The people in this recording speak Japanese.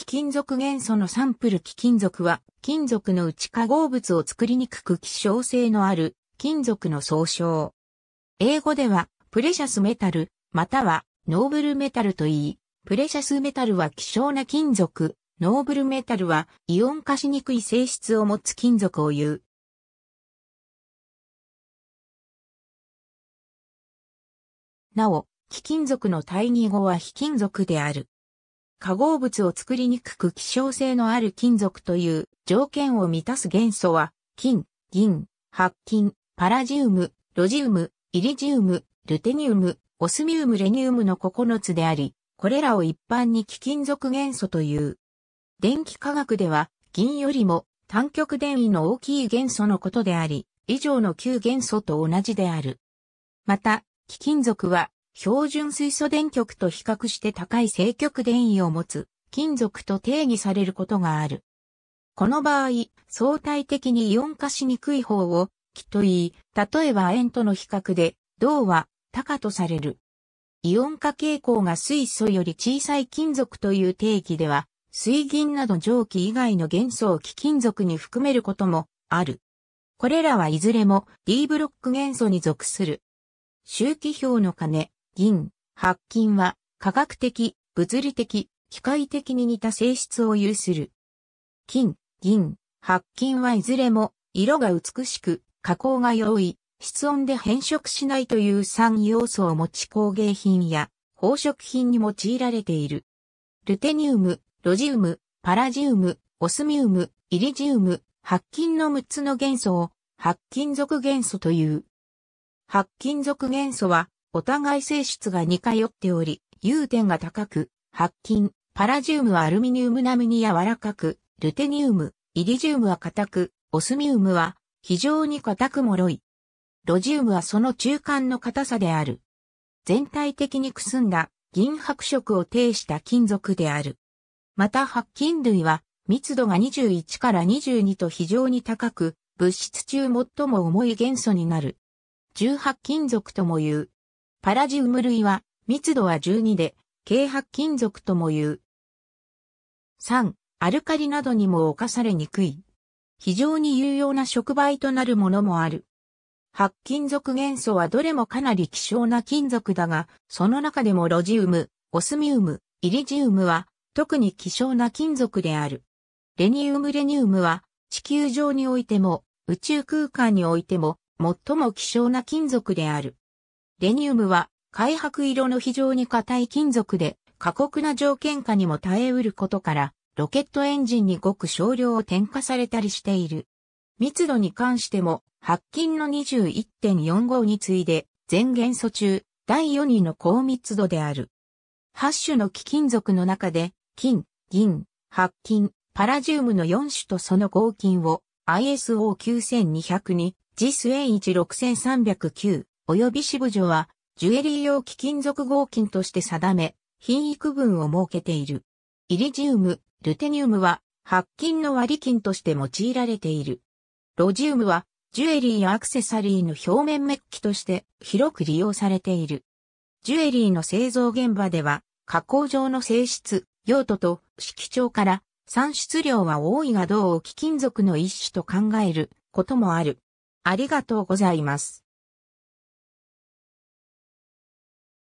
貴金属元素のサンプル貴金属は、金属の内化合物を作りにくく希少性のある金属の総称。英語では、プレシャスメタル、または、ノーブルメタルと言い、プレシャスメタルは希少な金属、ノーブルメタルはイオン化しにくい性質を持つ金属を言う。なお、貴金属の対義語は非金属である。化合物を作りにくく希少性のある金属という条件を満たす元素は、金、銀、白金、パラジウム、ロジウム、イリジウム、ルテニウム、オスミウム、レニウムの9つであり、これらを一般に貴金属元素という。電気化学では、銀よりも単極電位の大きい元素のことであり、以上の旧元素と同じである。また、貴金属は標準水素電極と比較して高い正極電位を持つ金属と定義されることがある。この場合、相対的にイオン化しにくい方を気と言い、例えば円との比較で銅は高とされる。イオン化傾向が水素より小さい金属という定義では、水銀など蒸気以外の元素を貴金属に含めることもある。これらはいずれも D ブロック元素に属する。周期表の金。銀、白金は科学的、物理的、機械的に似た性質を有する。金、銀、白金はいずれも色が美しく、加工が容易、室温で変色しないという3要素を持ち工芸品や宝飾品に用いられている。ルテニウム、ロジウム、パラジウム、オスミウム、イリジウム、白金の6つの元素を白金属元素という。白金属元素はお互い性質が似通っており、融点が高く、白金、パラジウムはアルミニウム並みに柔らかく、ルテニウム、イリジウムは硬く、オスミウムは非常に硬く脆い。ロジウムはその中間の硬さである。全体的にくすんだ銀白色を呈した金属である。また白金類は密度が21から22と非常に高く、物質中最も重い元素になる。十八金属とも言うパラジウム類は密度は12で、軽薄金属とも言う。3、アルカリなどにも侵されにくい。非常に有用な触媒となるものもある。白金属元素はどれもかなり希少な金属だが、その中でもロジウム、オスミウム、イリジウムは特に希少な金属である。レニウムレニウムは地球上においても宇宙空間においても最も希少な金属である。レニウムは開白色の非常に硬い金属で過酷な条件下にも耐えうることからロケットエンジンにごく少量を添加されたりしている。密度に関しても白金の21.45に次いで全元素中第4位の高密度である。8種の貴金属の中で金、銀、白金、パラジウムの4種とその合金を ISO9200 に JIS A16309 及び支部所は、ジュエリー用貴金属合金として定め、品育分を設けている。イリジウム、ルテニウムは、白金の割金として用いられている。ロジウムは、ジュエリーやアクセサリーの表面メッキとして広く利用されている。ジュエリーの製造現場では、加工上の性質、用途と色調から産出量は多いが銅を貴金属の一種と考えることもある。ありがとうございます。